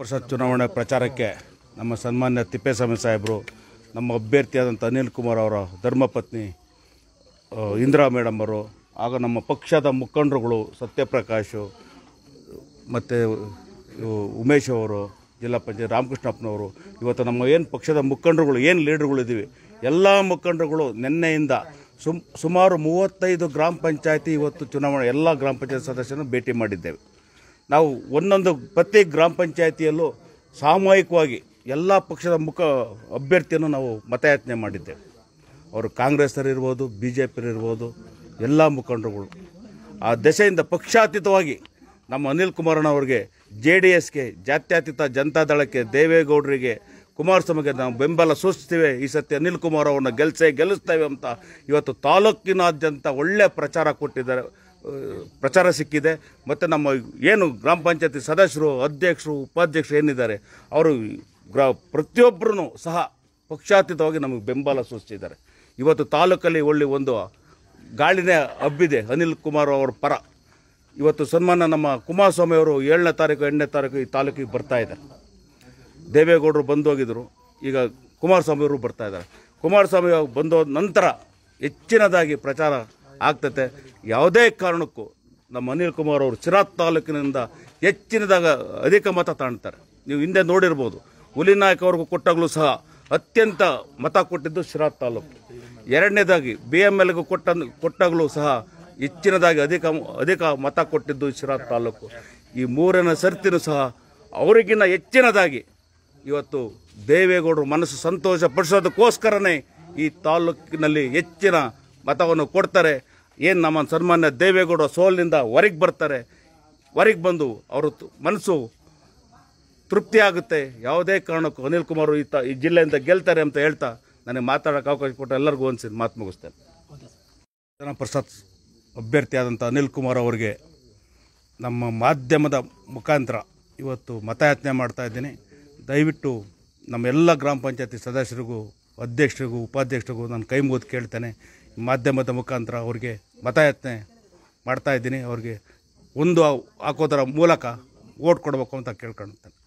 ಪರಿಷತ್ ಚುನಾವಣೆ ಪ್ರಚಾರಕ್ಕೆ ನಮ್ಮ ಸನ್ಮಾನ್ಯ ತಿಪ್ಪೇಸ್ವಾಮಿ ಸಾಹೇಬರು ನಮ್ಮ ಅಭ್ಯರ್ಥಿಯಾದಂಥ ಅನಿಲ್ ಕುಮಾರ್ ಅವರ ಧರ್ಮಪತ್ನಿ ಇಂದಿರಾ ಅವರು ಆಗ ನಮ್ಮ ಪಕ್ಷದ ಮುಖಂಡರುಗಳು ಸತ್ಯಪ್ರಕಾಶು ಮತ್ತು ಉಮೇಶ್ ಅವರು ಜಿಲ್ಲಾ ಪಂಚಾಯತ್ ರಾಮಕೃಷ್ಣಪ್ಪನವರು ಇವತ್ತು ನಮ್ಮ ಏನು ಪಕ್ಷದ ಮುಖಂಡರುಗಳು ಏನು ಇದ್ದೀವಿ ಎಲ್ಲ ಮುಖಂಡರುಗಳು ನಿನ್ನೆಯಿಂದ ಸುಮ್ ಸುಮಾರು ಮೂವತ್ತೈದು ಗ್ರಾಮ ಪಂಚಾಯತಿ ಇವತ್ತು ಚುನಾವಣೆ ಎಲ್ಲ ಗ್ರಾಮ ಪಂಚಾಯತ್ ಸದಸ್ಯರನ್ನು ಭೇಟಿ ಮಾಡಿದ್ದೇವೆ ನಾವು ಒಂದೊಂದು ಪ್ರತಿ ಗ್ರಾಮ ಪಂಚಾಯಿತಿಯಲ್ಲೂ ಸಾಮೂಹಿಕವಾಗಿ ಎಲ್ಲ ಪಕ್ಷದ ಮುಖ ಅಭ್ಯರ್ಥಿಯನ್ನು ನಾವು ಮತಯಾಚನೆ ಮಾಡಿದ್ದೇವೆ ಅವರು ಕಾಂಗ್ರೆಸ್ನರಿರ್ಬೋದು ಬಿ ಜೆ ಪಿರಿರ್ಬೋದು ಎಲ್ಲ ಮುಖಂಡರುಗಳು ಆ ದೆಸೆಯಿಂದ ಪಕ್ಷಾತೀತವಾಗಿ ನಮ್ಮ ಅನಿಲ್ ಕುಮಾರಣ್ಣವ್ರಿಗೆ ಜೆ ಡಿ ಎಸ್ಗೆ ಜಾತ್ಯತೀತ ಜನತಾದಳಕ್ಕೆ ದೇವೇಗೌಡರಿಗೆ ಕುಮಾರಸ್ವಾಮಿಗೆ ನಾವು ಬೆಂಬಲ ಸೂಚಿಸ್ತೀವಿ ಈ ಸತ್ಯ ಅನಿಲ್ ಕುಮಾರ್ ಅವ್ರನ್ನ ಗೆಲ್ಲಿಸೇ ಗೆಲ್ಲಿಸ್ತೇವೆ ಅಂತ ಇವತ್ತು ತಾಲೂಕಿನಾದ್ಯಂತ ಒಳ್ಳೆಯ ಪ್ರಚಾರ ಕೊಟ್ಟಿದ್ದಾರೆ ಪ್ರಚಾರ ಸಿಕ್ಕಿದೆ ಮತ್ತು ನಮ್ಮ ಏನು ಗ್ರಾಮ ಪಂಚಾಯತಿ ಸದಸ್ಯರು ಅಧ್ಯಕ್ಷರು ಉಪಾಧ್ಯಕ್ಷರು ಏನಿದ್ದಾರೆ ಅವರು ಗ್ರಾ ಪ್ರತಿಯೊಬ್ಬರೂ ಸಹ ಪಕ್ಷಾತೀತವಾಗಿ ನಮಗೆ ಬೆಂಬಲ ಸೂಚಿಸಿದ್ದಾರೆ ಇವತ್ತು ತಾಲೂಕಲ್ಲಿ ಒಳ್ಳೆ ಒಂದು ಗಾಳಿನೇ ಹಬ್ಬಿದೆ ಅನಿಲ್ ಕುಮಾರ್ ಅವರ ಪರ ಇವತ್ತು ಸನ್ಮಾನ ನಮ್ಮ ಕುಮಾರಸ್ವಾಮಿ ಅವರು ಏಳನೇ ತಾರೀಕು ಎಂಟನೇ ತಾರೀಕು ಈ ತಾಲೂಕಿಗೆ ಬರ್ತಾ ಇದ್ದಾರೆ ದೇವೇಗೌಡರು ಬಂದು ಹೋಗಿದ್ದರು ಈಗ ಕುಮಾರಸ್ವಾಮಿಯವರು ಬರ್ತಾ ಇದ್ದಾರೆ ಕುಮಾರಸ್ವಾಮಿ ಬಂದೋದ ನಂತರ ಹೆಚ್ಚಿನದಾಗಿ ಪ್ರಚಾರ ಆಗ್ತತೆ ಯಾವುದೇ ಕಾರಣಕ್ಕೂ ನಮ್ಮ ಅನಿಲ್ ಕುಮಾರ್ ಅವರು ಚಿರಾತ್ ತಾಲೂಕಿನಿಂದ ಹೆಚ್ಚಿನದಾಗ ಅಧಿಕ ಮತ ತಾಣ್ತಾರೆ ನೀವು ಹಿಂದೆ ನೋಡಿರ್ಬೋದು ಹುಲಿ ನಾಯಕ್ ಅವ್ರಿಗೂ ಕೊಟ್ಟಾಗಲೂ ಸಹ ಅತ್ಯಂತ ಮತ ಕೊಟ್ಟಿದ್ದು ಶಿರಾತ್ ತಾಲೂಕು ಎರಡನೇದಾಗಿ ಬಿ ಎಮ್ ಎಲ್ಗೂ ಕೊಟ್ಟ ಕೊಟ್ಟಾಗಲೂ ಸಹ ಹೆಚ್ಚಿನದಾಗಿ ಅಧಿಕ ಅಧಿಕ ಮತ ಕೊಟ್ಟಿದ್ದು ಶಿರಾತ್ ತಾಲೂಕು ಈ ಮೂರನೇ ಸರ್ತಿನೂ ಸಹ ಅವರಿಗಿನ್ನ ಹೆಚ್ಚಿನದಾಗಿ ಇವತ್ತು ದೇವೇಗೌಡರು ಮನಸ್ಸು ಸಂತೋಷ ಪಡಿಸೋದಕ್ಕೋಸ್ಕರನೇ ಈ ತಾಲೂಕಿನಲ್ಲಿ ಹೆಚ್ಚಿನ ಮತವನ್ನು ಕೊಡ್ತಾರೆ ಏನು ನಮ್ಮ ಸನ್ಮಾನ್ಯ ದೇವೇಗೌಡ ಸೋಲಿನಿಂದ ಹೊರಗೆ ಬರ್ತಾರೆ ಹೊರಗೆ ಬಂದು ಅವರ ಮನಸ್ಸು ತೃಪ್ತಿ ಆಗುತ್ತೆ ಯಾವುದೇ ಕಾರಣಕ್ಕೂ ಅನಿಲ್ ಕುಮಾರ್ ಈತ ಈ ಜಿಲ್ಲೆಯಿಂದ ಗೆಲ್ತಾರೆ ಅಂತ ಹೇಳ್ತಾ ನನಗೆ ಮಾತಾಡೋಕ್ಕೆ ಅವಕಾಶ ಕೊಟ್ಟು ಎಲ್ಲರಿಗೂ ಒಂದು ಮಾತು ಮುಗಿಸ್ತೇನೆ ಪ್ರಸಾದ್ ಅಭ್ಯರ್ಥಿಯಾದಂಥ ಅನಿಲ್ ಕುಮಾರ್ ಅವರಿಗೆ ನಮ್ಮ ಮಾಧ್ಯಮದ ಮುಖಾಂತರ ಇವತ್ತು ಮತಯಾಚನೆ ಮಾಡ್ತಾ ಇದ್ದೀನಿ ದಯವಿಟ್ಟು ನಮ್ಮ ಎಲ್ಲ ಗ್ರಾಮ ಪಂಚಾಯತಿ ಸದಸ್ಯರಿಗೂ ಅಧ್ಯಕ್ಷರಿಗೂ ಉಪಾಧ್ಯಕ್ಷರಿಗೂ ನಾನು ಕೈ ಮುಗಿದು ಕೇಳ್ತೇನೆ ಮಾಧ್ಯಮದ ಮುಖಾಂತರ ಅವ್ರಿಗೆ ಮಾಡ್ತಾ ಮಾಡ್ತಾಯಿದ್ದೀನಿ ಅವ್ರಿಗೆ ಒಂದು ಹಾಕೋದರ ಮೂಲಕ ಓಟ್ ಕೊಡಬೇಕು ಅಂತ ಕೇಳ್ಕೊಳ್ತೇನೆ